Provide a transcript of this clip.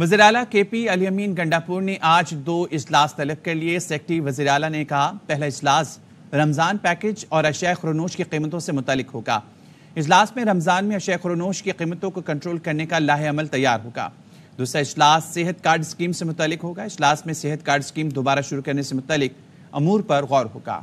वजीर अला के पी अलीमीन गंडापुर ने आज दो इजलास तलब कर लिए सेक्रेटरी वजीर अला ने कहा पहला इजलास रमज़ान पैकेज और अशय खरनोश की कीमतों से मुतलिक होगा इजलास में रमज़ान में अशय खरनोश की कीमतों को कंट्रोल करने का अमल तैयार होगा दूसरा इजलास सेहत कार्ड स्कीम से मुतलिक होगा इजलास में सेहत कार्ड स्कीम दोबारा शुरू करने से मुतलिक अमूर पर गौर होगा